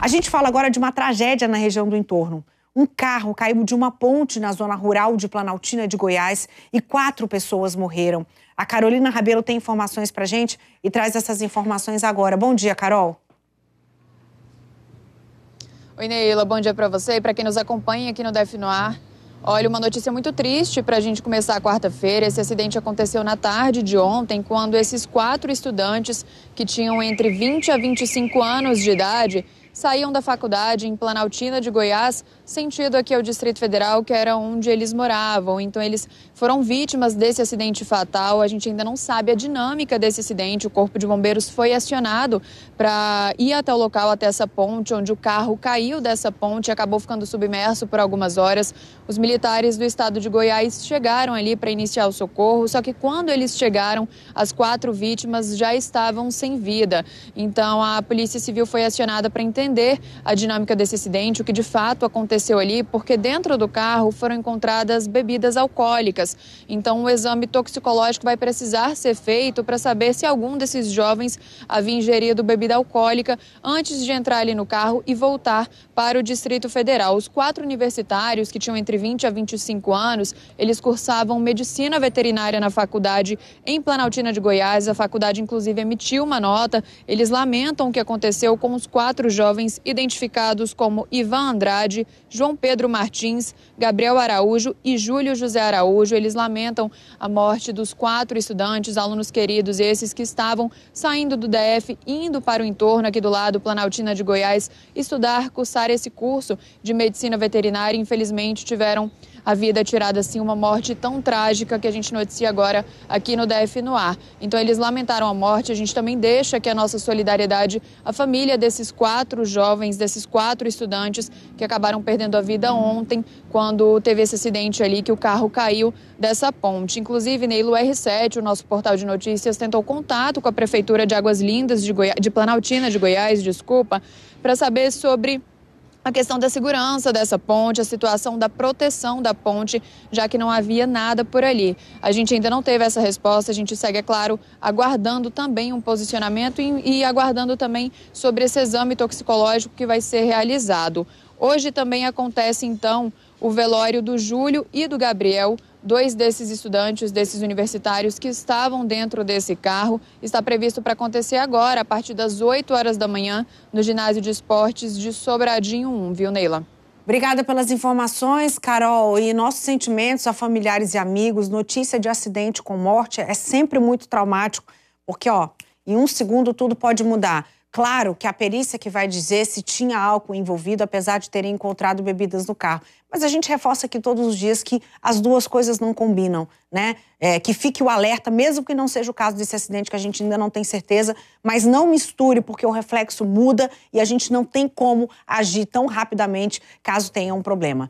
A gente fala agora de uma tragédia na região do entorno. Um carro caiu de uma ponte na zona rural de Planaltina de Goiás e quatro pessoas morreram. A Carolina Rabelo tem informações para a gente e traz essas informações agora. Bom dia, Carol. Oi, Neila. Bom dia para você e para quem nos acompanha aqui no DF Olha, uma notícia muito triste para a gente começar a quarta-feira. Esse acidente aconteceu na tarde de ontem, quando esses quatro estudantes, que tinham entre 20 a 25 anos de idade, saíam da faculdade em Planaltina de Goiás, sentido aqui ao Distrito Federal, que era onde eles moravam. Então, eles foram vítimas desse acidente fatal. A gente ainda não sabe a dinâmica desse acidente. O Corpo de Bombeiros foi acionado para ir até o local, até essa ponte, onde o carro caiu dessa ponte e acabou ficando submerso por algumas horas. Os militares do estado de Goiás chegaram ali para iniciar o socorro, só que quando eles chegaram, as quatro vítimas já estavam sem vida. Então, a Polícia Civil foi acionada para interromper entender a dinâmica desse acidente, o que de fato aconteceu ali, porque dentro do carro foram encontradas bebidas alcoólicas. Então, o um exame toxicológico vai precisar ser feito para saber se algum desses jovens havia ingerido bebida alcoólica antes de entrar ali no carro e voltar para o Distrito Federal. Os quatro universitários que tinham entre 20 a 25 anos, eles cursavam medicina veterinária na faculdade em Planaltina de Goiás. A faculdade, inclusive, emitiu uma nota. Eles lamentam o que aconteceu com os quatro jovens jovens identificados como Ivan Andrade, João Pedro Martins, Gabriel Araújo e Júlio José Araújo. Eles lamentam a morte dos quatro estudantes, alunos queridos, esses que estavam saindo do DF, indo para o entorno aqui do lado, Planaltina de Goiás, estudar, cursar esse curso de medicina veterinária. Infelizmente, tiveram a vida tirada assim, uma morte tão trágica que a gente noticia agora aqui no DF no ar. Então eles lamentaram a morte, a gente também deixa aqui a nossa solidariedade à família desses quatro quatro jovens, desses quatro estudantes que acabaram perdendo a vida ontem, quando teve esse acidente ali que o carro caiu dessa ponte. Inclusive, Neilo R7, o nosso portal de notícias, tentou contato com a Prefeitura de Águas Lindas, de, Goi... de Planaltina, de Goiás, desculpa, para saber sobre a questão da segurança dessa ponte, a situação da proteção da ponte, já que não havia nada por ali. A gente ainda não teve essa resposta, a gente segue, é claro, aguardando também um posicionamento e, e aguardando também sobre esse exame toxicológico que vai ser realizado. Hoje também acontece, então, o velório do Júlio e do Gabriel dois desses estudantes, desses universitários que estavam dentro desse carro. Está previsto para acontecer agora, a partir das 8 horas da manhã, no ginásio de esportes de Sobradinho 1, viu, Neila? Obrigada pelas informações, Carol. E nossos sentimentos a familiares e amigos. Notícia de acidente com morte é sempre muito traumático, porque, ó, em um segundo tudo pode mudar. Claro que a perícia que vai dizer se tinha álcool envolvido, apesar de terem encontrado bebidas no carro. Mas a gente reforça aqui todos os dias que as duas coisas não combinam, né? É, que fique o alerta, mesmo que não seja o caso desse acidente que a gente ainda não tem certeza, mas não misture, porque o reflexo muda e a gente não tem como agir tão rapidamente caso tenha um problema.